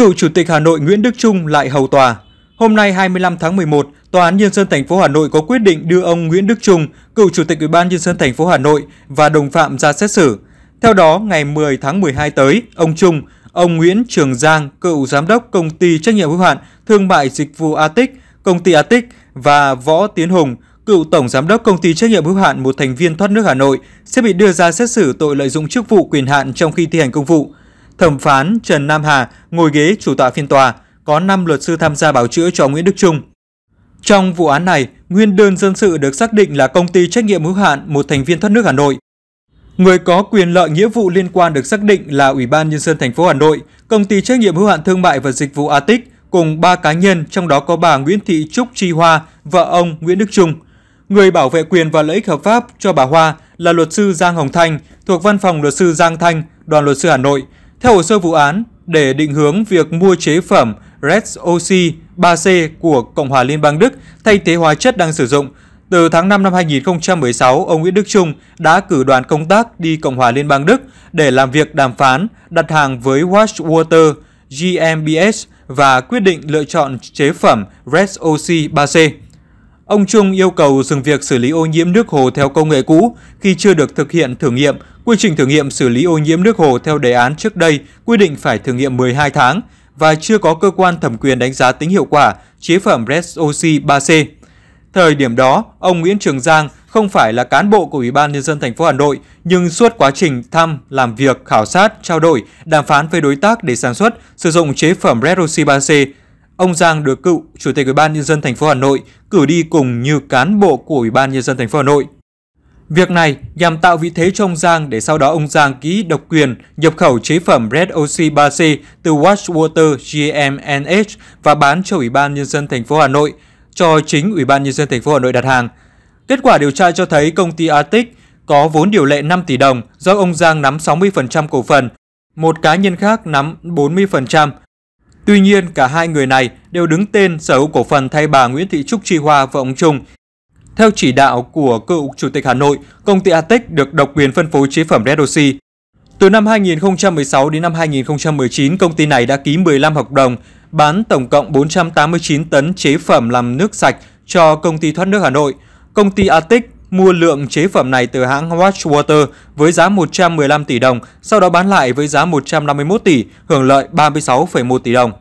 Cựu Chủ tịch Hà Nội Nguyễn Đức Trung lại hầu tòa. Hôm nay 25 tháng 11, Tòa án nhân dân thành phố Hà Nội có quyết định đưa ông Nguyễn Đức Trung, cựu Chủ tịch Ủy ban nhân dân thành phố Hà Nội và đồng phạm ra xét xử. Theo đó, ngày 10 tháng 12 tới, ông Trung, ông Nguyễn Trường Giang, cựu giám đốc công ty trách nhiệm hữu hạn thương mại dịch vụ Atic, công ty Atic và Võ Tiến Hùng, cựu tổng giám đốc công ty trách nhiệm hữu hạn một thành viên thoát nước Hà Nội sẽ bị đưa ra xét xử tội lợi dụng chức vụ quyền hạn trong khi thi hành công vụ. Thẩm phán Trần Nam Hà ngồi ghế chủ tọa phiên tòa, có 5 luật sư tham gia bảo chữa cho Nguyễn Đức Trung. Trong vụ án này, nguyên đơn dân sự được xác định là công ty trách nhiệm hữu hạn một thành viên thoát nước Hà Nội. Người có quyền lợi nghĩa vụ liên quan được xác định là Ủy ban nhân dân thành phố Hà Nội, công ty trách nhiệm hữu hạn thương mại và dịch vụ Atic cùng ba cá nhân trong đó có bà Nguyễn Thị Trúc Chi Hoa, vợ ông Nguyễn Đức Trung. Người bảo vệ quyền và lợi ích hợp pháp cho bà Hoa là luật sư Giang Hồng Thanh thuộc văn phòng luật sư Giang Thanh, đoàn luật sư Hà Nội – theo hồ sơ vụ án, để định hướng việc mua chế phẩm Red Oxy 3C của Cộng hòa Liên bang Đức thay thế hóa chất đang sử dụng, từ tháng 5 năm 2016, ông Nguyễn Đức Trung đã cử đoàn công tác đi Cộng hòa Liên bang Đức để làm việc đàm phán đặt hàng với Washwater GmbH và quyết định lựa chọn chế phẩm Red Oxy 3C. Ông Trung yêu cầu dừng việc xử lý ô nhiễm nước hồ theo công nghệ cũ khi chưa được thực hiện thử nghiệm Quy trình thử nghiệm xử lý ô nhiễm nước hồ theo đề án trước đây quy định phải thử nghiệm 12 tháng và chưa có cơ quan thẩm quyền đánh giá tính hiệu quả chế phẩm RESOXY 3C. Thời điểm đó, ông Nguyễn Trường Giang không phải là cán bộ của Ủy ban nhân dân thành phố Hà Nội, nhưng suốt quá trình thăm, làm việc, khảo sát, trao đổi, đàm phán với đối tác để sản xuất, sử dụng chế phẩm Red 3C, ông Giang được cựu Chủ tịch Ủy ban nhân dân thành phố Hà Nội cử đi cùng như cán bộ của Ủy ban nhân dân thành phố Hà Nội. Việc này nhằm tạo vị thế cho ông Giang để sau đó ông Giang ký độc quyền nhập khẩu chế phẩm Red Oxy 3C từ Washwater GMNH và bán cho Ủy ban Nhân dân thành phố Hà Nội, cho chính Ủy ban Nhân dân thành phố Hà Nội đặt hàng. Kết quả điều tra cho thấy công ty Arctic có vốn điều lệ 5 tỷ đồng do ông Giang nắm 60% cổ phần, một cá nhân khác nắm 40%. Tuy nhiên, cả hai người này đều đứng tên sở hữu cổ phần thay bà Nguyễn Thị Trúc Chi Hoa và ông Trung theo chỉ đạo của cựu Chủ tịch Hà Nội, công ty Atec được độc quyền phân phối chế phẩm Redoxy. Từ năm 2016 đến năm 2019, công ty này đã ký 15 hợp đồng bán tổng cộng 489 tấn chế phẩm làm nước sạch cho công ty thoát nước Hà Nội. Công ty Atec mua lượng chế phẩm này từ hãng Watch Water với giá 115 tỷ đồng, sau đó bán lại với giá 151 tỷ, hưởng lợi 36,1 tỷ đồng.